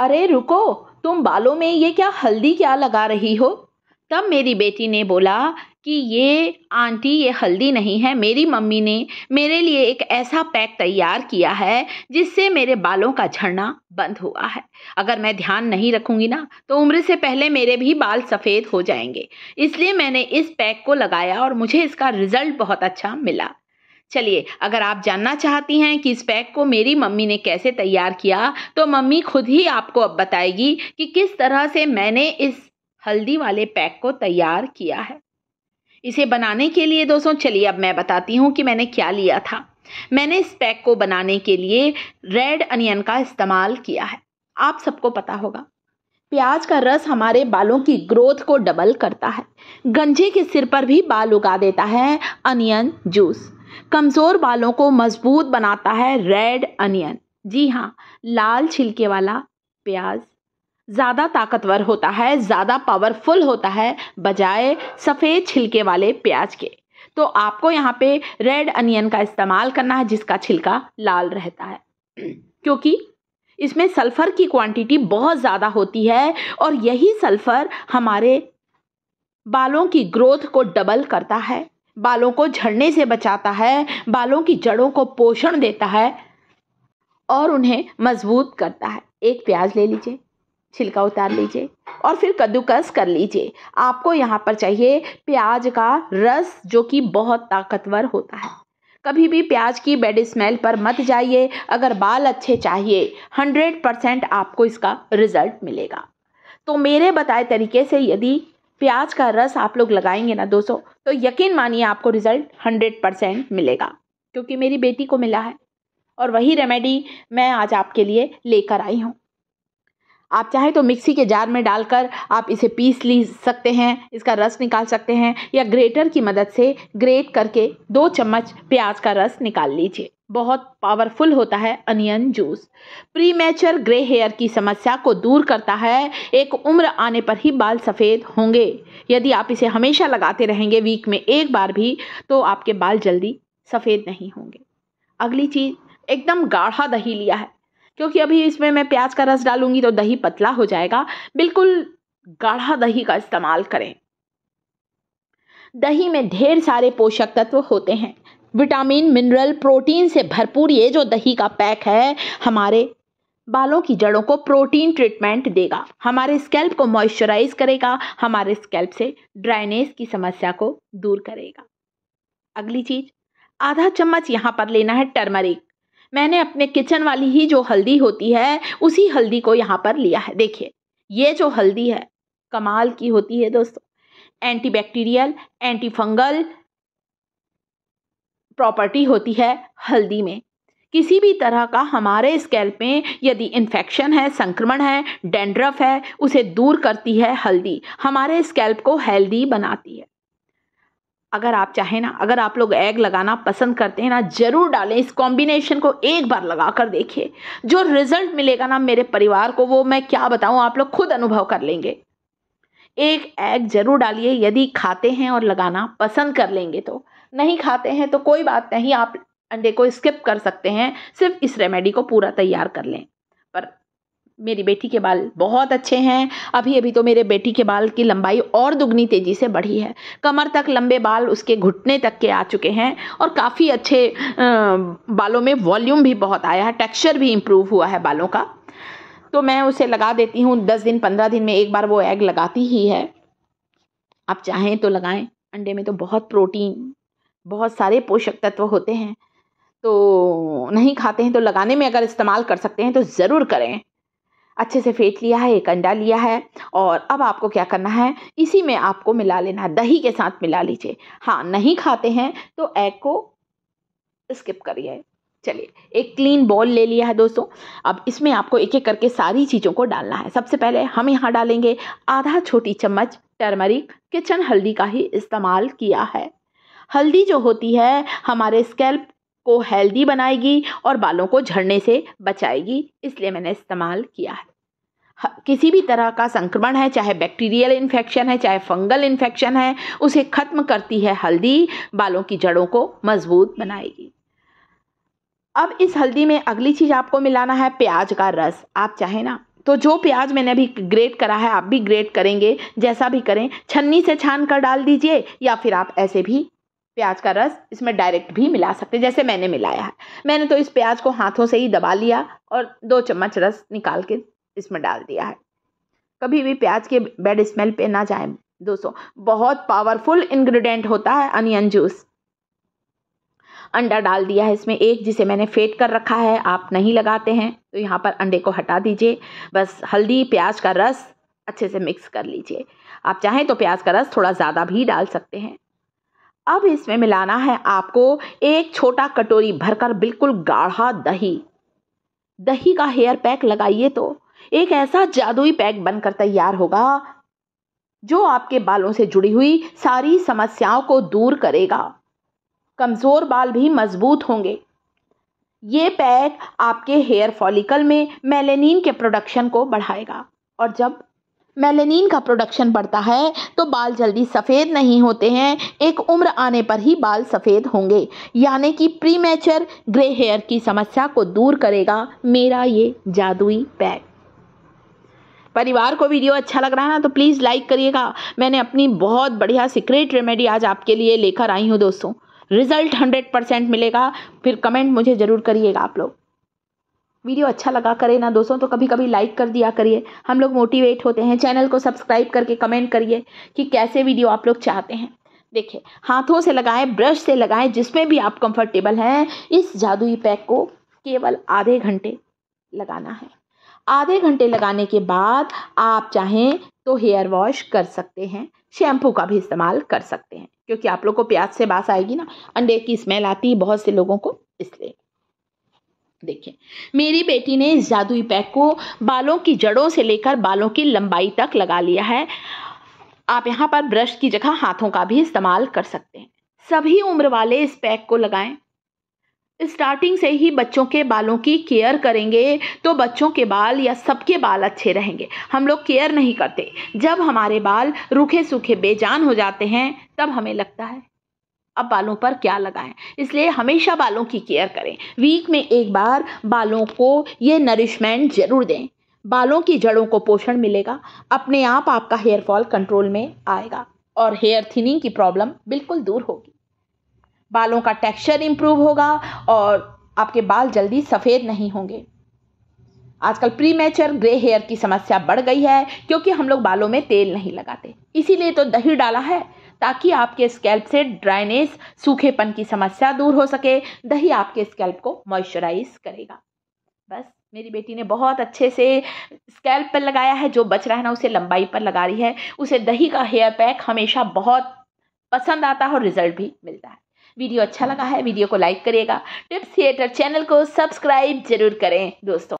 अरे रुको तुम बालों में ये क्या हल्दी क्या लगा रही हो तब मेरी बेटी ने बोला कि ये आंटी ये हल्दी नहीं है मेरी मम्मी ने मेरे लिए एक ऐसा पैक तैयार किया है जिससे मेरे बालों का झड़ना बंद हुआ है अगर मैं ध्यान नहीं रखूंगी ना तो उम्र से पहले मेरे भी बाल सफ़ेद हो जाएंगे इसलिए मैंने इस पैक को लगाया और मुझे इसका रिज़ल्ट बहुत अच्छा मिला चलिए अगर आप जानना चाहती हैं कि इस पैक को मेरी मम्मी ने कैसे तैयार किया तो मम्मी खुद ही आपको अब बताएगी कि किस तरह से मैंने इस हल्दी वाले पैक को तैयार किया है इसे बनाने के लिए दोस्तों चलिए अब मैं बताती हूँ कि मैंने क्या लिया था मैंने इस पैक को बनाने के लिए रेड अनियन का इस्तेमाल किया है आप सबको पता होगा प्याज का रस हमारे बालों की ग्रोथ को डबल करता है गंजे के सिर पर भी बाल उगा देता है अनियन जूस कमज़ोर बालों को मजबूत बनाता है रेड अनियन जी हाँ लाल छिलके वाला प्याज ज़्यादा ताकतवर होता है ज़्यादा पावरफुल होता है बजाय सफ़ेद छिलके वाले प्याज के तो आपको यहाँ पे रेड अनियन का इस्तेमाल करना है जिसका छिलका लाल रहता है क्योंकि इसमें सल्फ़र की क्वांटिटी बहुत ज़्यादा होती है और यही सल्फ़र हमारे बालों की ग्रोथ को डबल करता है बालों को झड़ने से बचाता है बालों की जड़ों को पोषण देता है और उन्हें मजबूत करता है एक प्याज ले लीजिए छिलका उतार लीजिए और फिर कद्दूकस कर लीजिए आपको यहाँ पर चाहिए प्याज का रस जो कि बहुत ताकतवर होता है कभी भी प्याज की बेड स्मेल पर मत जाइए अगर बाल अच्छे चाहिए हंड्रेड परसेंट आपको इसका रिजल्ट मिलेगा तो मेरे बताए तरीके से यदि प्याज का रस आप लोग लगाएंगे ना दोस्तों तो यकीन मानिए आपको रिजल्ट हंड्रेड परसेंट मिलेगा क्योंकि मेरी बेटी को मिला है और वही रेमेडी मैं आज आपके लिए लेकर आई हूँ आप चाहे तो मिक्सी के जार में डालकर आप इसे पीस ली सकते हैं इसका रस निकाल सकते हैं या ग्रेटर की मदद से ग्रेट करके दो चम्मच प्याज का रस निकाल लीजिए बहुत पावरफुल होता है onion juice premature grey hair की समस्या को दूर करता है एक उम्र आने पर ही बाल सफ़ेद होंगे यदि आप इसे हमेशा लगाते रहेंगे वीक में एक बार भी तो आपके बाल जल्दी सफ़ेद नहीं होंगे अगली चीज़ एकदम गाढ़ा दही लिया है क्योंकि अभी इसमें मैं प्याज का रस डालूंगी तो दही पतला हो जाएगा बिल्कुल गाढ़ा दही का इस्तेमाल करें दही में ढेर सारे पोषक तत्व होते हैं विटामिन मिनरल प्रोटीन से भरपूर ये जो दही का पैक है हमारे बालों की जड़ों को प्रोटीन ट्रीटमेंट देगा हमारे स्कैल्प को मॉइस्चराइज करेगा हमारे स्कैल्प से ड्राइनेस की समस्या को दूर करेगा अगली चीज आधा चम्मच यहाँ पर लेना है टर्मरिक मैंने अपने किचन वाली ही जो हल्दी होती है उसी हल्दी को यहाँ पर लिया है देखिए ये जो हल्दी है कमाल की होती है दोस्तों एंटीबैक्टीरियल एंटीफंगल प्रॉपर्टी होती है हल्दी में किसी भी तरह का हमारे स्कैल्प में यदि इन्फेक्शन है संक्रमण है डेंड्रफ है उसे दूर करती है हल्दी हमारे स्कैल्प को हेल्दी बनाती है अगर आप चाहें ना अगर आप लोग एग लगाना पसंद करते हैं ना ज़रूर डालें इस कॉम्बिनेशन को एक बार लगा कर देखिए जो रिजल्ट मिलेगा ना मेरे परिवार को वो मैं क्या बताऊँ आप लोग खुद अनुभव कर लेंगे एक एग जरूर डालिए यदि खाते हैं और लगाना पसंद कर लेंगे तो नहीं खाते हैं तो कोई बात नहीं आप अंडे को स्किप कर सकते हैं सिर्फ इस रेमेडी को पूरा तैयार कर लें पर मेरी बेटी के बाल बहुत अच्छे हैं अभी अभी तो मेरे बेटी के बाल की लंबाई और दुगनी तेज़ी से बढ़ी है कमर तक लंबे बाल उसके घुटने तक के आ चुके हैं और काफ़ी अच्छे बालों में वॉल्यूम भी बहुत आया है टेक्सचर भी इम्प्रूव हुआ है बालों का तो मैं उसे लगा देती हूँ दस दिन पंद्रह दिन में एक बार वो एग लगाती ही है आप चाहें तो लगाएं अंडे में तो बहुत प्रोटीन बहुत सारे पोषक तत्व होते हैं तो नहीं खाते हैं तो लगाने में अगर इस्तेमाल कर सकते हैं तो ज़रूर करें अच्छे से फेंट लिया है एक अंडा लिया है और अब आपको क्या करना है इसी में आपको मिला लेना है दही के साथ मिला लीजिए हाँ नहीं खाते हैं तो एग को स्किप करिए चलिए एक क्लीन बॉल ले लिया है दोस्तों अब इसमें आपको एक एक करके सारी चीज़ों को डालना है सबसे पहले हम यहाँ डालेंगे आधा छोटी चम्मच टर्मरिक किचन हल्दी का ही इस्तेमाल किया है हल्दी जो होती है हमारे स्कैल्प को हेल्दी बनाएगी और बालों को झड़ने से बचाएगी इसलिए मैंने इस्तेमाल किया है किसी भी तरह का संक्रमण है चाहे बैक्टीरियल इन्फेक्शन है चाहे फंगल इन्फेक्शन है उसे ख़त्म करती है हल्दी बालों की जड़ों को मजबूत बनाएगी अब इस हल्दी में अगली चीज़ आपको मिलाना है प्याज का रस आप चाहे ना तो जो प्याज मैंने अभी ग्रेट करा है आप भी ग्रेट करेंगे जैसा भी करें छन्नी से छान कर डाल दीजिए या फिर आप ऐसे भी प्याज का रस इसमें डायरेक्ट भी मिला सकते हैं जैसे मैंने मिलाया है मैंने तो इस प्याज को हाथों से ही दबा लिया और दो चम्मच रस निकाल के इसमें डाल दिया है कभी भी प्याज के बेड स्मेल पे ना जाए दोस्तों बहुत पावरफुल इंग्रेडिएंट होता है अनियन जूस अंडा डाल दिया है इसमें एक जिसे मैंने फेंट कर रखा है आप नहीं लगाते हैं तो यहाँ पर अंडे को हटा दीजिए बस हल्दी प्याज का रस अच्छे से मिक्स कर लीजिए आप चाहें तो प्याज का रस थोड़ा ज़्यादा भी डाल सकते हैं अब इसमें मिलाना है आपको एक छोटा कटोरी भरकर बिल्कुल गाढ़ा दही दही का हेयर पैक लगाइए तो एक ऐसा जादुई पैक बनकर तैयार होगा जो आपके बालों से जुड़ी हुई सारी समस्याओं को दूर करेगा कमज़ोर बाल भी मजबूत होंगे ये पैक आपके हेयर फॉलिकल में मेलेनिन के प्रोडक्शन को बढ़ाएगा और जब मेलेनिन का प्रोडक्शन बढ़ता है तो बाल जल्दी सफ़ेद नहीं होते हैं एक उम्र आने पर ही बाल सफ़ेद होंगे यानी कि प्री मैचर ग्रे हेयर की समस्या को दूर करेगा मेरा ये जादुई पैक परिवार को वीडियो अच्छा लग रहा है ना तो प्लीज़ लाइक करिएगा मैंने अपनी बहुत बढ़िया सीक्रेट रेमेडी आज आपके लिए लेकर आई हूँ दोस्तों रिजल्ट हंड्रेड परसेंट मिलेगा फिर कमेंट मुझे ज़रूर करिएगा आप लोग वीडियो अच्छा लगा करे ना दोस्तों तो कभी कभी लाइक कर दिया करिए हम लोग मोटिवेट होते हैं चैनल को सब्सक्राइब करके कमेंट करिए कि कैसे वीडियो आप लोग चाहते हैं देखिए हाथों से लगाएं ब्रश से लगाएं जिसमें भी आप कंफर्टेबल हैं इस जादुई पैक को केवल आधे घंटे लगाना है आधे घंटे लगाने के बाद आप चाहें तो हेयर वॉश कर सकते हैं शैम्पू का भी इस्तेमाल कर सकते हैं क्योंकि आप लोग को प्याज से बास आएगी ना अंडे की स्मेल आती है बहुत से लोगों को इसलिए देखें मेरी बेटी ने इस जादुई पैक को बालों की जड़ों से लेकर बालों की लंबाई तक लगा लिया है आप यहाँ पर ब्रश की जगह हाथों का भी इस्तेमाल कर सकते हैं सभी उम्र वाले इस पैक को लगाएं स्टार्टिंग से ही बच्चों के बालों की केयर करेंगे तो बच्चों के बाल या सबके बाल अच्छे रहेंगे हम लोग केयर नहीं करते जब हमारे बाल रूखे सूखे बेजान हो जाते हैं तब हमें लगता है अब बालों पर क्या लगाएं इसलिए हमेशा बालों की केयर करें वीक में एक बार बालों को ये नरिशमेंट जरूर दें बालों की जड़ों को पोषण मिलेगा अपने आप आपका फॉल कंट्रोल में आएगा और हेयर थिनिंग की प्रॉब्लम बिल्कुल दूर होगी बालों का टेक्सचर इम्प्रूव होगा और आपके बाल जल्दी सफ़ेद नहीं होंगे आजकल प्री मैचर ग्रे हेयर की समस्या बढ़ गई है क्योंकि हम लोग बालों में तेल नहीं लगाते इसीलिए तो दही डाला है ताकि आपके स्कैल्प से ड्राइनेस सूखेपन की समस्या दूर हो सके दही आपके स्कैल्प को मॉइस्चराइज करेगा बस मेरी बेटी ने बहुत अच्छे से स्कैल्प पर लगाया है जो बच रहा है ना उसे लंबाई पर लगा रही है उसे दही का हेयर पैक हमेशा बहुत पसंद आता है और रिजल्ट भी मिलता है वीडियो अच्छा लगा है वीडियो को लाइक करिएगा टिप्स थिएटर चैनल को सब्सक्राइब जरूर करें दोस्तों